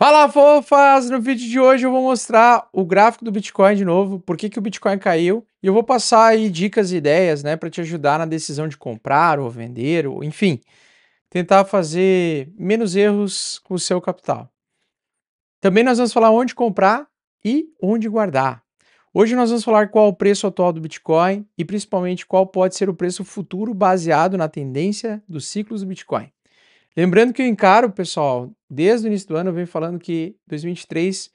Fala fofas! No vídeo de hoje eu vou mostrar o gráfico do Bitcoin de novo, por que, que o Bitcoin caiu, e eu vou passar aí dicas e ideias, né, para te ajudar na decisão de comprar ou vender, ou enfim, tentar fazer menos erros com o seu capital. Também nós vamos falar onde comprar e onde guardar. Hoje nós vamos falar qual o preço atual do Bitcoin e principalmente qual pode ser o preço futuro baseado na tendência dos ciclos do Bitcoin. Lembrando que eu encaro, pessoal, desde o início do ano eu venho falando que 2023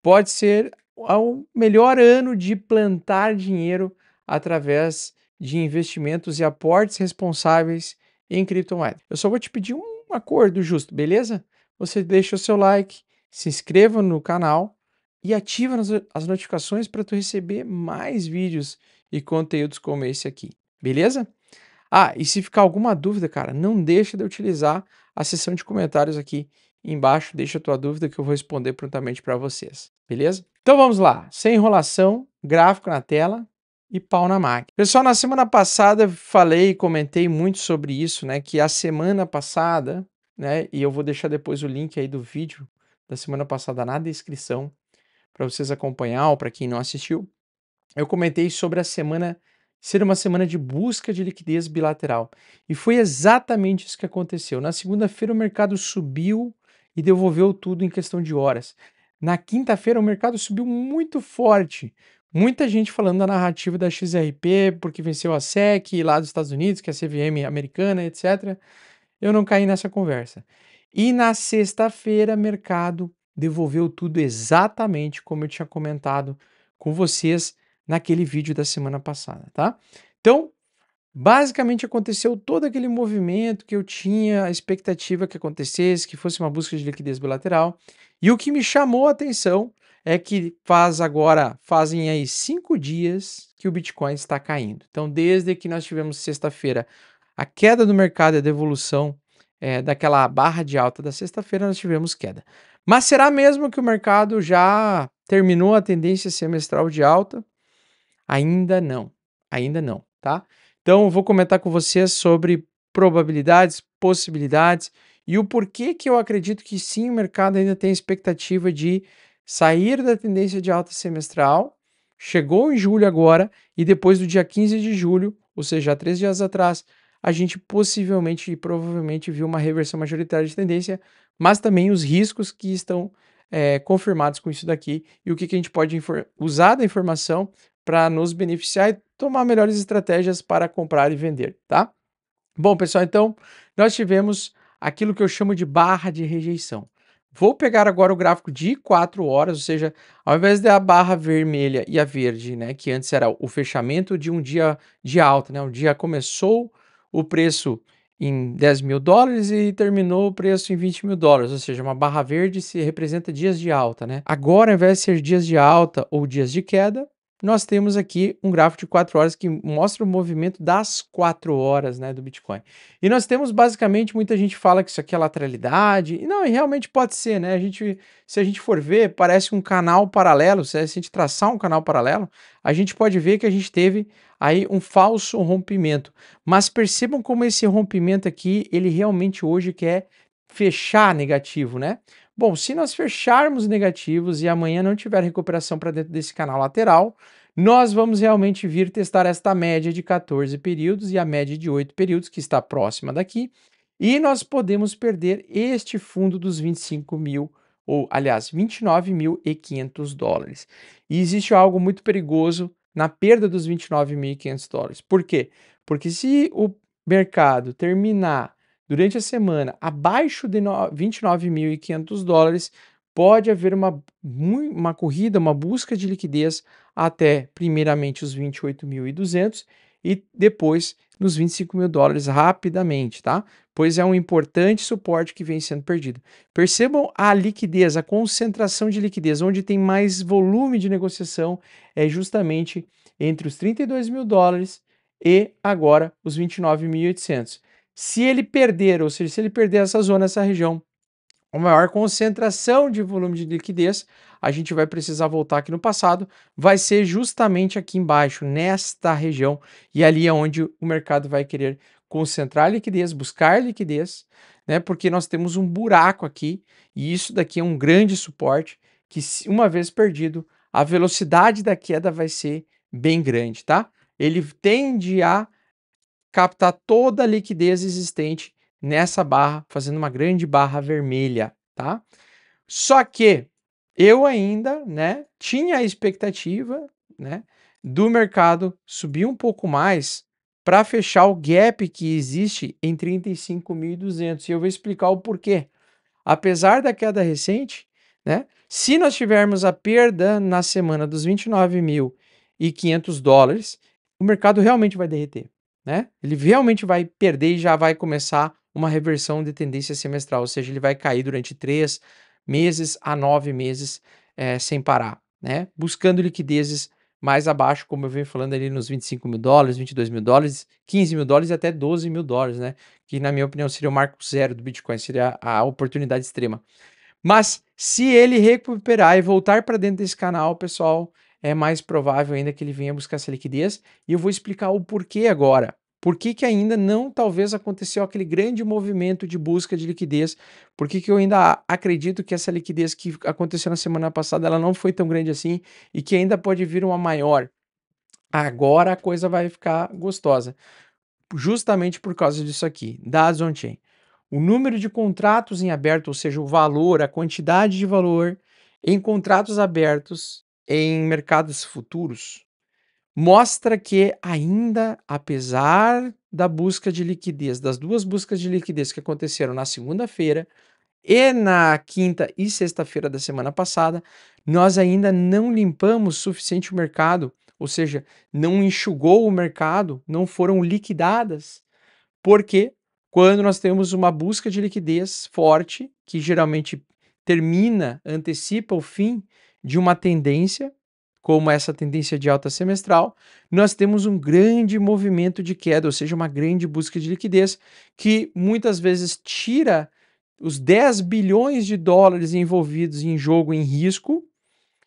pode ser o melhor ano de plantar dinheiro através de investimentos e aportes responsáveis em criptomoedas. Eu só vou te pedir um acordo justo, beleza? Você deixa o seu like, se inscreva no canal e ativa as notificações para tu receber mais vídeos e conteúdos como esse aqui, beleza? Ah, e se ficar alguma dúvida, cara, não deixa de utilizar a seção de comentários aqui embaixo, deixa a tua dúvida que eu vou responder prontamente para vocês, beleza? Então vamos lá, sem enrolação, gráfico na tela e pau na máquina. Pessoal, na semana passada falei e comentei muito sobre isso, né, que a semana passada, né, e eu vou deixar depois o link aí do vídeo da semana passada na descrição para vocês acompanhar ou para quem não assistiu. Eu comentei sobre a semana ser uma semana de busca de liquidez bilateral. E foi exatamente isso que aconteceu. Na segunda-feira, o mercado subiu e devolveu tudo em questão de horas. Na quinta-feira, o mercado subiu muito forte. Muita gente falando da narrativa da XRP, porque venceu a SEC lá dos Estados Unidos, que é a CVM americana, etc. Eu não caí nessa conversa. E na sexta-feira, mercado devolveu tudo exatamente como eu tinha comentado com vocês naquele vídeo da semana passada, tá? Então, basicamente aconteceu todo aquele movimento que eu tinha a expectativa que acontecesse, que fosse uma busca de liquidez bilateral. E o que me chamou a atenção é que faz agora, fazem aí cinco dias que o Bitcoin está caindo. Então, desde que nós tivemos sexta-feira a queda do mercado e a devolução é, daquela barra de alta da sexta-feira, nós tivemos queda. Mas será mesmo que o mercado já terminou a tendência semestral de alta? Ainda não, ainda não, tá? Então, eu vou comentar com vocês sobre probabilidades, possibilidades e o porquê que eu acredito que sim, o mercado ainda tem expectativa de sair da tendência de alta semestral. Chegou em julho agora e depois do dia 15 de julho, ou seja, há três dias atrás, a gente possivelmente e provavelmente viu uma reversão majoritária de tendência, mas também os riscos que estão é, confirmados com isso daqui e o que, que a gente pode usar da informação para nos beneficiar e tomar melhores estratégias para comprar e vender, tá? Bom, pessoal, então nós tivemos aquilo que eu chamo de barra de rejeição. Vou pegar agora o gráfico de 4 horas, ou seja, ao invés da barra vermelha e a verde, né, que antes era o fechamento de um dia de alta, né, o dia começou o preço em 10 mil dólares e terminou o preço em 20 mil dólares, ou seja, uma barra verde se representa dias de alta, né? Agora, ao invés de ser dias de alta ou dias de queda, nós temos aqui um gráfico de 4 horas que mostra o movimento das 4 horas né, do Bitcoin. E nós temos basicamente, muita gente fala que isso aqui é lateralidade, e não, e realmente pode ser, né? A gente, se a gente for ver, parece um canal paralelo, se a gente traçar um canal paralelo, a gente pode ver que a gente teve aí um falso rompimento. Mas percebam como esse rompimento aqui, ele realmente hoje quer fechar negativo, né? Bom, se nós fecharmos negativos e amanhã não tiver recuperação para dentro desse canal lateral, nós vamos realmente vir testar esta média de 14 períodos e a média de 8 períodos, que está próxima daqui, e nós podemos perder este fundo dos 25 mil, ou aliás, 29.500 dólares. E existe algo muito perigoso na perda dos 29.500 dólares. Por quê? Porque se o mercado terminar durante a semana abaixo de 29.500 dólares, pode haver uma, uma corrida, uma busca de liquidez até, primeiramente, os 28.200 e depois nos 25 mil dólares rapidamente, tá? Pois é um importante suporte que vem sendo perdido. Percebam a liquidez, a concentração de liquidez, onde tem mais volume de negociação é justamente entre os 32 mil dólares e agora os 29.800. Se ele perder, ou seja, se ele perder essa zona, essa região, uma maior concentração de volume de liquidez, a gente vai precisar voltar aqui no passado, vai ser justamente aqui embaixo, nesta região, e ali é onde o mercado vai querer concentrar liquidez, buscar liquidez, né? Porque nós temos um buraco aqui, e isso daqui é um grande suporte que uma vez perdido, a velocidade da queda vai ser bem grande, tá? Ele tende a captar toda a liquidez existente nessa barra, fazendo uma grande barra vermelha, tá? Só que eu ainda, né, tinha a expectativa, né, do mercado subir um pouco mais para fechar o gap que existe em 35.200. E eu vou explicar o porquê. Apesar da queda recente, né, se nós tivermos a perda na semana dos 29.500 dólares, o mercado realmente vai derreter né? Ele realmente vai perder e já vai começar uma reversão de tendência semestral, ou seja, ele vai cair durante três meses a nove meses é, sem parar, né? Buscando liquidezes mais abaixo, como eu venho falando ali nos 25 mil dólares, 22 mil dólares, 15 mil dólares e até 12 mil dólares, né? Que na minha opinião seria o marco zero do Bitcoin, seria a oportunidade extrema. Mas se ele recuperar e voltar para dentro desse canal, pessoal, é mais provável ainda que ele venha buscar essa liquidez e eu vou explicar o porquê agora. Por que, que ainda não, talvez, aconteceu aquele grande movimento de busca de liquidez? Por que, que eu ainda acredito que essa liquidez que aconteceu na semana passada ela não foi tão grande assim e que ainda pode vir uma maior? Agora a coisa vai ficar gostosa. Justamente por causa disso aqui, dados on-chain. O número de contratos em aberto, ou seja, o valor, a quantidade de valor em contratos abertos em mercados futuros, mostra que ainda, apesar da busca de liquidez, das duas buscas de liquidez que aconteceram na segunda-feira e na quinta e sexta-feira da semana passada, nós ainda não limpamos suficiente o mercado, ou seja, não enxugou o mercado, não foram liquidadas, porque quando nós temos uma busca de liquidez forte, que geralmente termina, antecipa o fim de uma tendência, como essa tendência de alta semestral, nós temos um grande movimento de queda, ou seja, uma grande busca de liquidez, que muitas vezes tira os 10 bilhões de dólares envolvidos em jogo em risco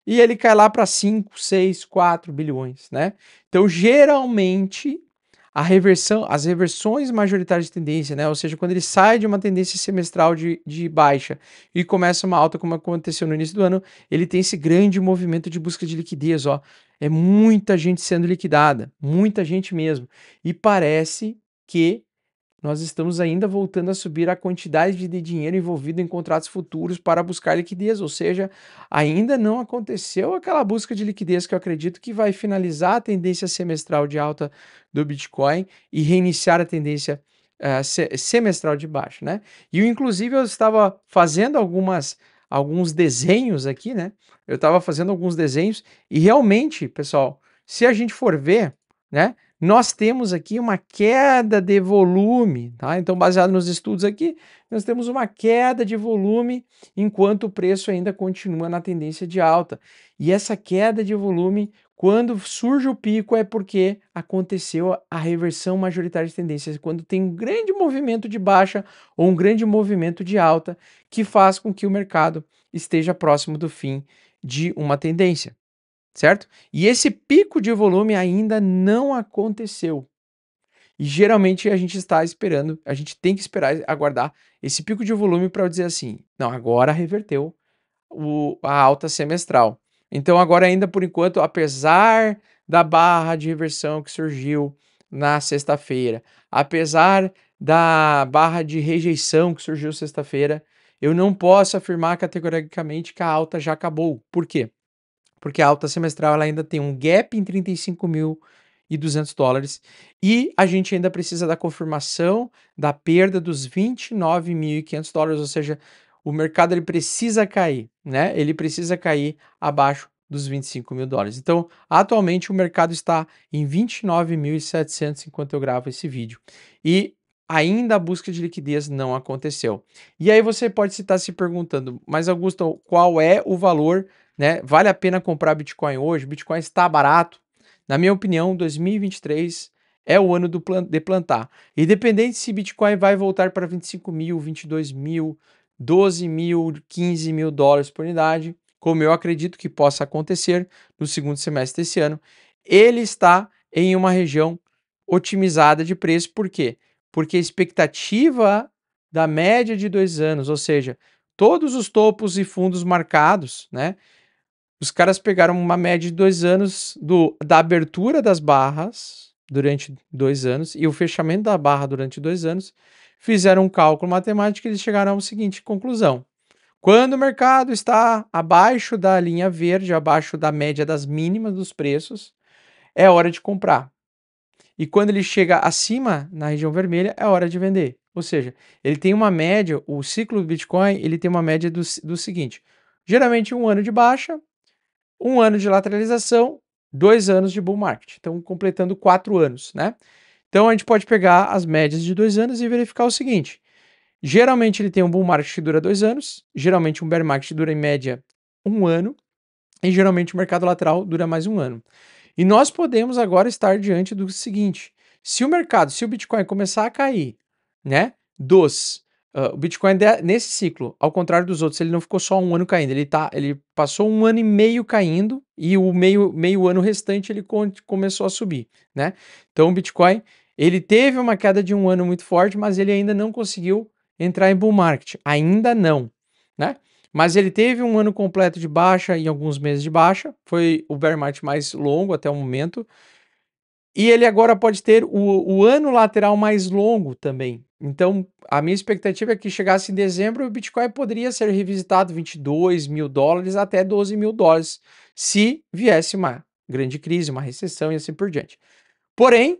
e ele cai lá para 5, 6, 4 bilhões, né? Então, geralmente, a reversão, as reversões majoritárias de tendência, né? Ou seja, quando ele sai de uma tendência semestral de, de baixa e começa uma alta, como aconteceu no início do ano, ele tem esse grande movimento de busca de liquidez, ó. É muita gente sendo liquidada, muita gente mesmo. E parece que nós estamos ainda voltando a subir a quantidade de dinheiro envolvido em contratos futuros para buscar liquidez, ou seja, ainda não aconteceu aquela busca de liquidez que eu acredito que vai finalizar a tendência semestral de alta do Bitcoin e reiniciar a tendência uh, semestral de baixo, né? E inclusive eu estava fazendo algumas alguns desenhos aqui, né? Eu estava fazendo alguns desenhos e realmente, pessoal, se a gente for ver, né? nós temos aqui uma queda de volume, tá? Então, baseado nos estudos aqui, nós temos uma queda de volume enquanto o preço ainda continua na tendência de alta. E essa queda de volume, quando surge o pico, é porque aconteceu a reversão majoritária de tendências, quando tem um grande movimento de baixa ou um grande movimento de alta que faz com que o mercado esteja próximo do fim de uma tendência certo? E esse pico de volume ainda não aconteceu. E geralmente a gente está esperando, a gente tem que esperar aguardar esse pico de volume para dizer assim: não, agora reverteu o, a alta semestral. Então, agora, ainda por enquanto, apesar da barra de reversão que surgiu na sexta-feira, apesar da barra de rejeição que surgiu sexta-feira, eu não posso afirmar categoricamente que a alta já acabou. Por quê? porque a alta semestral ela ainda tem um gap em 35 mil e 200 dólares. E a gente ainda precisa da confirmação da perda dos 29.500 dólares, ou seja, o mercado ele precisa cair, né? Ele precisa cair abaixo dos 25 mil dólares. Então, atualmente o mercado está em 29.700 enquanto eu gravo esse vídeo. E ainda a busca de liquidez não aconteceu. E aí você pode estar se perguntando, mas Augusto, qual é o valor né? Vale a pena comprar Bitcoin hoje? Bitcoin está barato. Na minha opinião, 2023 é o ano do plan de plantar. Independente se Bitcoin vai voltar para 25 mil, 22 mil, 12 mil, 15 mil dólares por unidade, como eu acredito que possa acontecer no segundo semestre desse ano, ele está em uma região otimizada de preço. Por quê? Porque a expectativa da média de dois anos, ou seja, todos os topos e fundos marcados, né? Os caras pegaram uma média de dois anos do, da abertura das barras durante dois anos e o fechamento da barra durante dois anos, fizeram um cálculo matemático e eles chegaram à seguinte conclusão. Quando o mercado está abaixo da linha verde, abaixo da média das mínimas dos preços, é hora de comprar. E quando ele chega acima na região vermelha, é hora de vender. Ou seja, ele tem uma média, o ciclo do Bitcoin, ele tem uma média do, do seguinte. Geralmente um ano de baixa, um ano de lateralização, dois anos de bull market. Então, completando quatro anos, né? Então, a gente pode pegar as médias de dois anos e verificar o seguinte. Geralmente, ele tem um bull market que dura dois anos. Geralmente, um bear market dura, em média, um ano. E, geralmente, o mercado lateral dura mais um ano. E nós podemos agora estar diante do seguinte. Se o mercado, se o Bitcoin começar a cair, né? Dos Uh, o Bitcoin, nesse ciclo, ao contrário dos outros, ele não ficou só um ano caindo, ele, tá, ele passou um ano e meio caindo e o meio, meio ano restante ele começou a subir, né? Então o Bitcoin, ele teve uma queda de um ano muito forte, mas ele ainda não conseguiu entrar em bull market, ainda não, né? Mas ele teve um ano completo de baixa e alguns meses de baixa, foi o bear market mais longo até o momento, e ele agora pode ter o, o ano lateral mais longo também. Então, a minha expectativa é que chegasse em dezembro o Bitcoin poderia ser revisitado 22 mil dólares até 12 mil dólares, se viesse uma grande crise, uma recessão e assim por diante. Porém,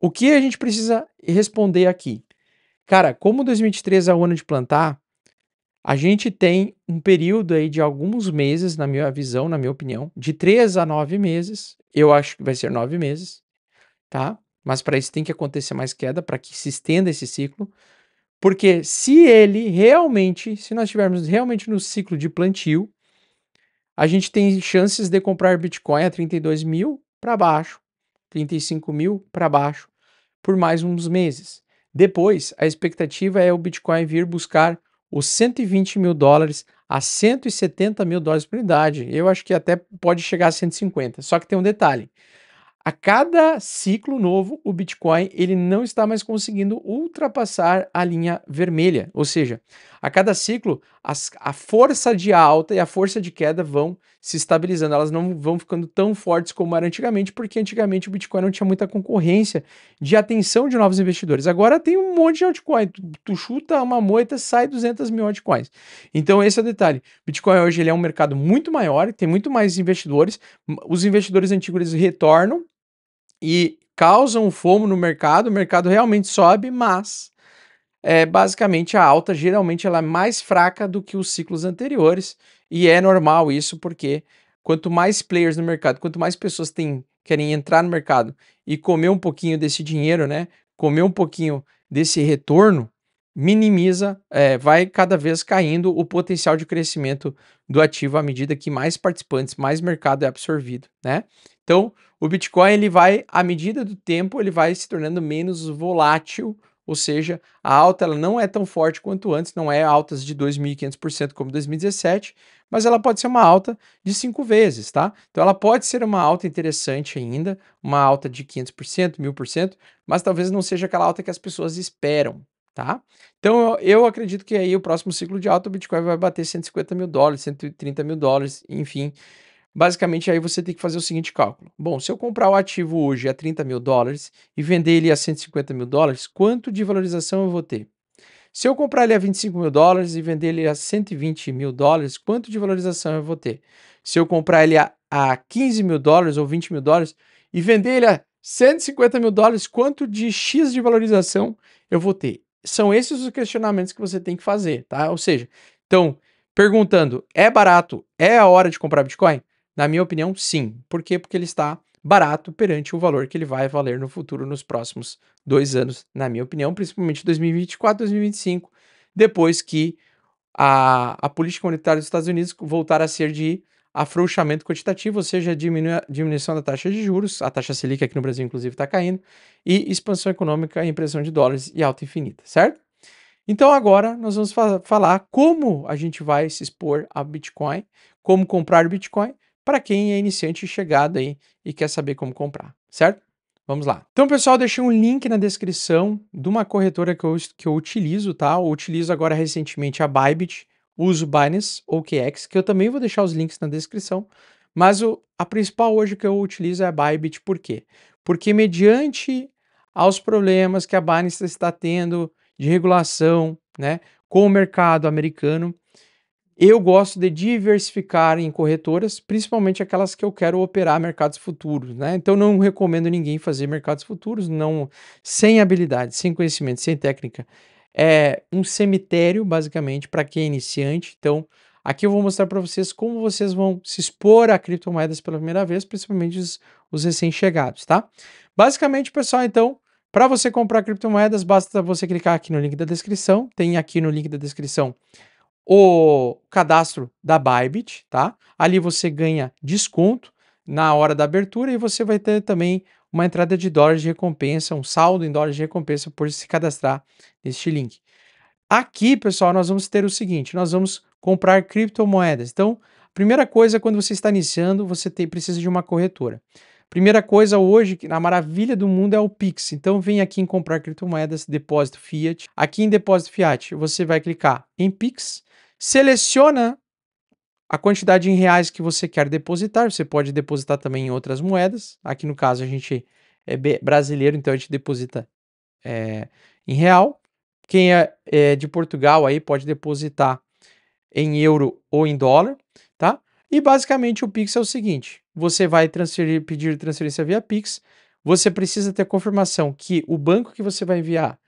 o que a gente precisa responder aqui? Cara, como 2023 é o ano de plantar, a gente tem um período aí de alguns meses, na minha visão, na minha opinião, de 3 a 9 meses. Eu acho que vai ser 9 meses, tá? Mas para isso tem que acontecer mais queda, para que se estenda esse ciclo. Porque se ele realmente, se nós estivermos realmente no ciclo de plantio, a gente tem chances de comprar Bitcoin a 32 mil para baixo, 35 mil para baixo, por mais uns meses. Depois, a expectativa é o Bitcoin vir buscar os 120 mil dólares a 170 mil dólares por unidade. Eu acho que até pode chegar a 150. Só que tem um detalhe: a cada ciclo novo, o Bitcoin ele não está mais conseguindo ultrapassar a linha vermelha, ou seja, a cada ciclo as, a força de alta e a força de queda vão se estabilizando, elas não vão ficando tão fortes como era antigamente, porque antigamente o Bitcoin não tinha muita concorrência de atenção de novos investidores. Agora tem um monte de altcoin, tu, tu chuta uma moita, sai 200 mil altcoins. Então esse é o detalhe. Bitcoin hoje ele é um mercado muito maior, tem muito mais investidores, os investidores antigos eles retornam e causam fomo no mercado, o mercado realmente sobe, mas é, basicamente a alta geralmente ela é mais fraca do que os ciclos anteriores e é normal isso porque quanto mais players no mercado, quanto mais pessoas têm, querem entrar no mercado e comer um pouquinho desse dinheiro, né? Comer um pouquinho desse retorno, minimiza, é, vai cada vez caindo o potencial de crescimento do ativo à medida que mais participantes, mais mercado é absorvido, né? Então, o Bitcoin ele vai, à medida do tempo, ele vai se tornando menos volátil, ou seja, a alta ela não é tão forte quanto antes, não é altas de 2.500% como 2017, mas ela pode ser uma alta de 5 vezes, tá? Então ela pode ser uma alta interessante ainda, uma alta de 500%, 1000%, mas talvez não seja aquela alta que as pessoas esperam, tá? Então eu, eu acredito que aí o próximo ciclo de alta o Bitcoin vai bater 150 mil dólares, 130 mil dólares, enfim, Basicamente, aí você tem que fazer o seguinte cálculo. Bom, se eu comprar o ativo hoje a 30 mil dólares e vender ele a 150 mil dólares, quanto de valorização eu vou ter? Se eu comprar ele a 25 mil dólares e vender ele a 120 mil dólares, quanto de valorização eu vou ter? Se eu comprar ele a, a 15 mil dólares ou 20 mil dólares e vender ele a 150 mil dólares, quanto de X de valorização eu vou ter? São esses os questionamentos que você tem que fazer, tá? Ou seja, então, perguntando, é barato? É a hora de comprar Bitcoin? Na minha opinião, sim. Por quê? Porque ele está barato perante o valor que ele vai valer no futuro, nos próximos dois anos, na minha opinião, principalmente 2024, 2025, depois que a, a política monetária dos Estados Unidos voltar a ser de afrouxamento quantitativo, ou seja, diminu diminuição da taxa de juros, a taxa Selic aqui no Brasil, inclusive, está caindo, e expansão econômica, impressão de dólares e alta infinita, certo? Então agora nós vamos fa falar como a gente vai se expor a Bitcoin, como comprar Bitcoin para quem é iniciante chegado aí e quer saber como comprar, certo? Vamos lá. Então, pessoal, deixei um link na descrição de uma corretora que eu, que eu utilizo, tá? Eu utilizo agora recentemente a Bybit, uso Binance ou QX, que eu também vou deixar os links na descrição. Mas o, a principal hoje que eu utilizo é a Bybit, por quê? Porque mediante aos problemas que a Binance está tendo de regulação, né, com o mercado americano, eu gosto de diversificar em corretoras, principalmente aquelas que eu quero operar mercados futuros, né? Então não recomendo ninguém fazer mercados futuros, não sem habilidade, sem conhecimento, sem técnica. É um cemitério basicamente para quem é iniciante. Então aqui eu vou mostrar para vocês como vocês vão se expor a criptomoedas pela primeira vez, principalmente os, os recém-chegados, tá? Basicamente, pessoal, então para você comprar criptomoedas, basta você clicar aqui no link da descrição. Tem aqui no link da descrição o cadastro da Bybit, tá? Ali você ganha desconto na hora da abertura e você vai ter também uma entrada de dólares de recompensa, um saldo em dólares de recompensa por se cadastrar neste link. Aqui, pessoal, nós vamos ter o seguinte: nós vamos comprar criptomoedas. Então, primeira coisa, quando você está iniciando, você tem, precisa de uma corretora. Primeira coisa hoje, que na maravilha do mundo, é o Pix. Então, vem aqui em comprar criptomoedas, depósito Fiat. Aqui em depósito Fiat, você vai clicar em Pix seleciona a quantidade em reais que você quer depositar. Você pode depositar também em outras moedas. Aqui no caso a gente é brasileiro, então a gente deposita é, em real. Quem é, é, de Portugal aí pode depositar em euro ou em dólar, tá? E basicamente o Pix é o seguinte: você vai transferir, pedir transferência via Pix. Você precisa ter confirmação que o banco que você vai enviar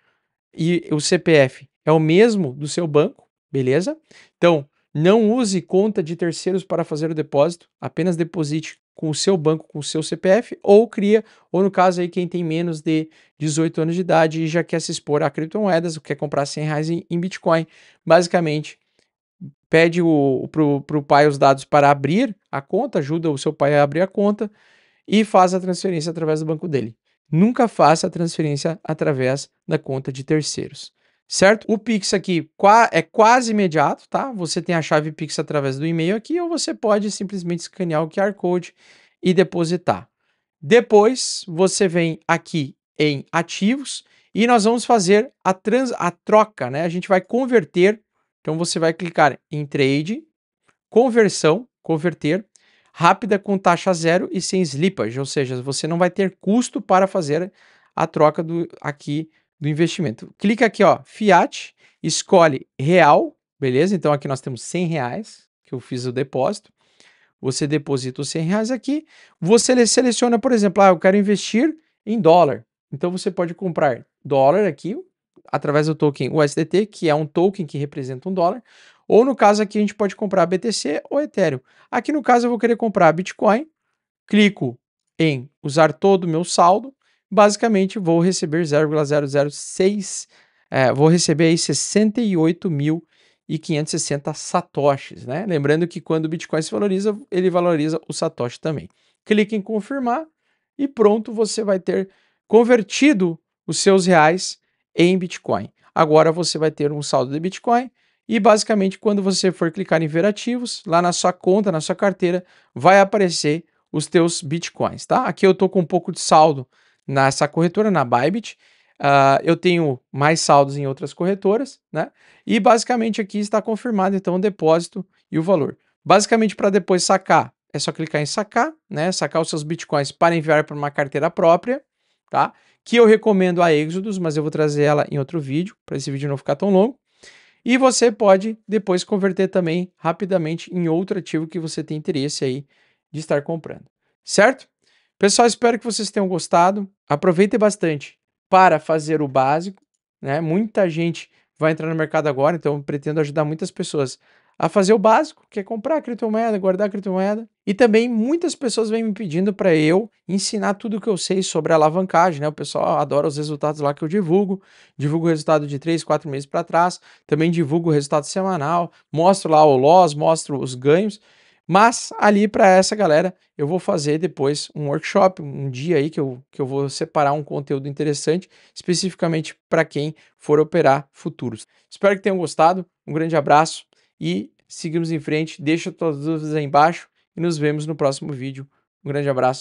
e o CPF é o mesmo do seu banco Beleza? Então, não use conta de terceiros para fazer o depósito, apenas deposite com o seu banco, com o seu CPF, ou cria, ou no caso aí quem tem menos de 18 anos de idade e já quer se expor a criptomoedas, quer comprar 100 reais em, em Bitcoin, basicamente pede o, pro, pro pai os dados para abrir a conta, ajuda o seu pai a abrir a conta e faz a transferência através do banco dele. Nunca faça a transferência através da conta de terceiros certo? O Pix aqui é quase imediato, tá? Você tem a chave Pix através do e-mail aqui ou você pode simplesmente escanear o QR Code e depositar. Depois, você vem aqui em ativos e nós vamos fazer a, trans, a troca, né? A gente vai converter, então você vai clicar em trade, conversão, converter, rápida com taxa zero e sem slippage, ou seja, você não vai ter custo para fazer a troca do aqui do investimento. Clica aqui, ó, Fiat, escolhe real, beleza? Então aqui nós temos 100 reais, que eu fiz o depósito. Você deposita os 100 reais aqui. Você seleciona, por exemplo, ah, eu quero investir em dólar. Então você pode comprar dólar aqui, através do token USDT, que é um token que representa um dólar, ou no caso aqui a gente pode comprar BTC ou Ethereum. Aqui no caso eu vou querer comprar Bitcoin, clico em usar todo o meu saldo, basicamente vou receber 0,006, é, vou receber aí 68.560 satoshis, né? Lembrando que quando o Bitcoin se valoriza, ele valoriza o satoshi também. Clique em confirmar e pronto, você vai ter convertido os seus reais em Bitcoin. Agora você vai ter um saldo de Bitcoin e basicamente quando você for clicar em ver ativos, lá na sua conta, na sua carteira, vai aparecer os teus Bitcoins, tá? Aqui eu tô com um pouco de saldo, nessa corretora, na Bybit. Uh, eu tenho mais saldos em outras corretoras, né? E basicamente aqui está confirmado então o depósito e o valor. Basicamente para depois sacar, é só clicar em sacar, né? Sacar os seus bitcoins para enviar para uma carteira própria, tá? Que eu recomendo a Exodus, mas eu vou trazer ela em outro vídeo, para esse vídeo não ficar tão longo. E você pode depois converter também rapidamente em outro ativo que você tem interesse aí de estar comprando, certo? Pessoal, espero que vocês tenham gostado. Aproveitem bastante para fazer o básico, né? Muita gente vai entrar no mercado agora, então pretendo ajudar muitas pessoas a fazer o básico, que é comprar criptomoeda, guardar criptomoeda. E também muitas pessoas vêm me pedindo para eu ensinar tudo o que eu sei sobre alavancagem, né? O pessoal adora os resultados lá que eu divulgo. Divulgo o resultado de três, quatro meses para trás, também divulgo o resultado semanal, mostro lá o loss, mostro os ganhos. Mas ali para essa galera, eu vou fazer depois um workshop, um dia aí que eu, que eu vou separar um conteúdo interessante, especificamente para quem for operar futuros. Espero que tenham gostado, um grande abraço e seguimos em frente. Deixa todas as dúvidas aí embaixo e nos vemos no próximo vídeo. Um grande abraço.